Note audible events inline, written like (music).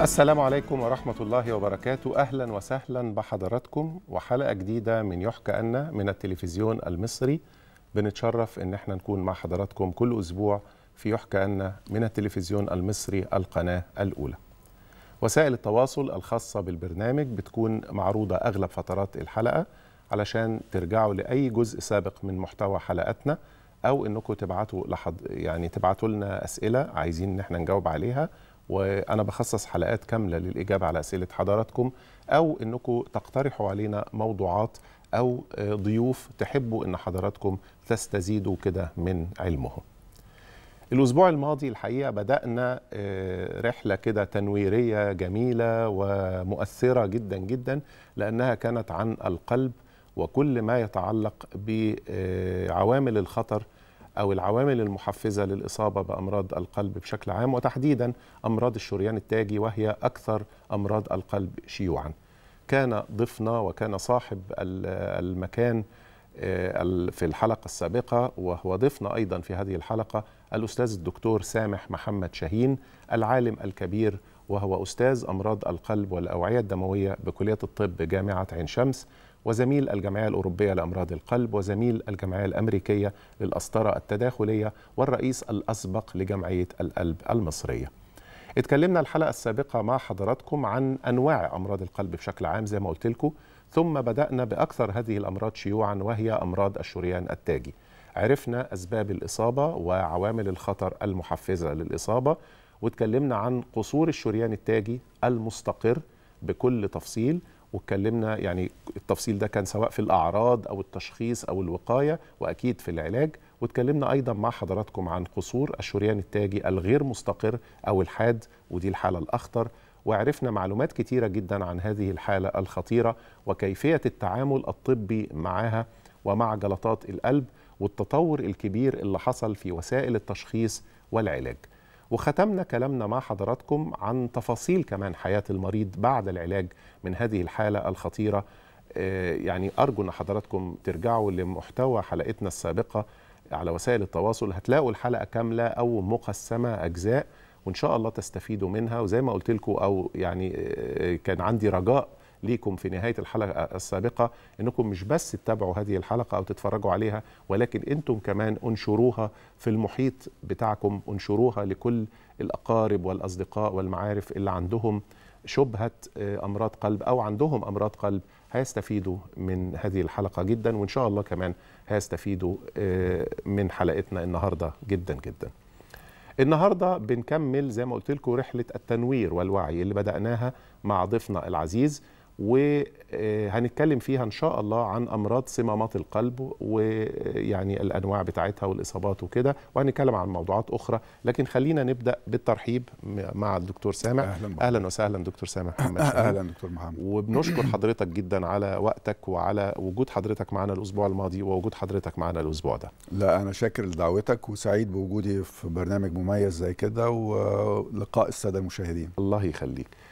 السلام عليكم ورحمة الله وبركاته أهلا وسهلا بحضراتكم وحلقة جديدة من يحكى أن من التلفزيون المصري بنتشرف أن احنا نكون مع حضراتكم كل أسبوع في يحكى أن من التلفزيون المصري القناة الأولى وسائل التواصل الخاصة بالبرنامج بتكون معروضة أغلب فترات الحلقة علشان ترجعوا لأي جزء سابق من محتوى حلقاتنا أو أنكم تبعتوا لحض... يعني تبعتوا لنا أسئلة عايزين أن احنا نجاوب عليها وانا بخصص حلقات كامله للاجابه على اسئله حضراتكم او انكم تقترحوا علينا موضوعات او آه، ضيوف تحبوا ان حضراتكم تستزيدوا كده من علمهم الأسبوع الماضي الحقيقة بدأنا آه، رحلة كده تنويرية جميلة ومؤثرة جدا جدا لأنها كانت عن القلب وكل ما يتعلق بعوامل آه، الخطر أو العوامل المحفزة للإصابة بأمراض القلب بشكل عام وتحديدا أمراض الشريان التاجي وهي أكثر أمراض القلب شيوعا كان ضيفنا وكان صاحب المكان آه، في الحلقة السابقة وهو ضيفنا أيضا في هذه الحلقة الأستاذ الدكتور سامح محمد شاهين العالم الكبير وهو أستاذ أمراض القلب والأوعية الدموية بكلية الطب جامعة عين شمس وزميل الجمعية الأوروبية لأمراض القلب وزميل الجمعية الأمريكية للأسطرة التداخلية والرئيس الأسبق لجمعية القلب المصرية اتكلمنا الحلقة السابقة مع حضراتكم عن أنواع أمراض القلب بشكل عام زي ما قلت لكم ثم بدأنا بأكثر هذه الأمراض شيوعا وهي أمراض الشريان التاجي عرفنا أسباب الإصابة وعوامل الخطر المحفزة للإصابة واتكلمنا عن قصور الشريان التاجي المستقر بكل تفصيل واتكلمنا يعني التفصيل ده كان سواء في الاعراض او التشخيص او الوقايه واكيد في العلاج واتكلمنا ايضا مع حضراتكم عن قصور الشريان التاجي الغير مستقر او الحاد ودي الحاله الاخطر وعرفنا معلومات كتيره جدا عن هذه الحاله الخطيره وكيفيه التعامل الطبي معها ومع جلطات القلب والتطور الكبير اللي حصل في وسائل التشخيص والعلاج وختمنا كلامنا مع حضراتكم عن تفاصيل كمان حياة المريض بعد العلاج من هذه الحالة الخطيرة آه، يعني أرجو أن حضراتكم ترجعوا لمحتوى حلقتنا السابقة على وسائل التواصل هتلاقوا الحلقة كاملة أو مقسمة أجزاء وإن شاء الله تستفيدوا منها وزي ما قلت لكم أو يعني آه، كان عندي رجاء ليكم في نهايه الحلقه السابقه انكم مش بس تتابعوا هذه الحلقه او تتفرجوا عليها ولكن انتم كمان انشروها في المحيط بتاعكم انشروها لكل الاقارب والاصدقاء والمعارف اللي عندهم شبهه آه، امراض قلب او عندهم امراض قلب هيستفيدوا من هذه الحلقه جدا وان شاء الله كمان هيستفيدوا آه، من حلقتنا النهارده جدا جدا. النهارده بنكمل زي ما قلت لكم رحله التنوير والوعي اللي بداناها مع ضيفنا العزيز وهنتكلم فيها ان شاء الله عن امراض صمامات القلب ويعني الانواع بتاعتها والاصابات وكده وهنتكلم عن موضوعات اخرى لكن خلينا نبدا بالترحيب مع الدكتور سامح اهلا, أهلا وسهلا دكتور سامح محمد اهلا دكتور محمد وبنشكر (clears throat) حضرتك جدا على وقتك وعلى وجود حضرتك معنا الاسبوع الماضي ووجود حضرتك معنا الاسبوع ده لا انا شاكر لدعوتك وسعيد بوجودي في برنامج مميز زي كده ولقاء الساده المشاهدين الله يخليك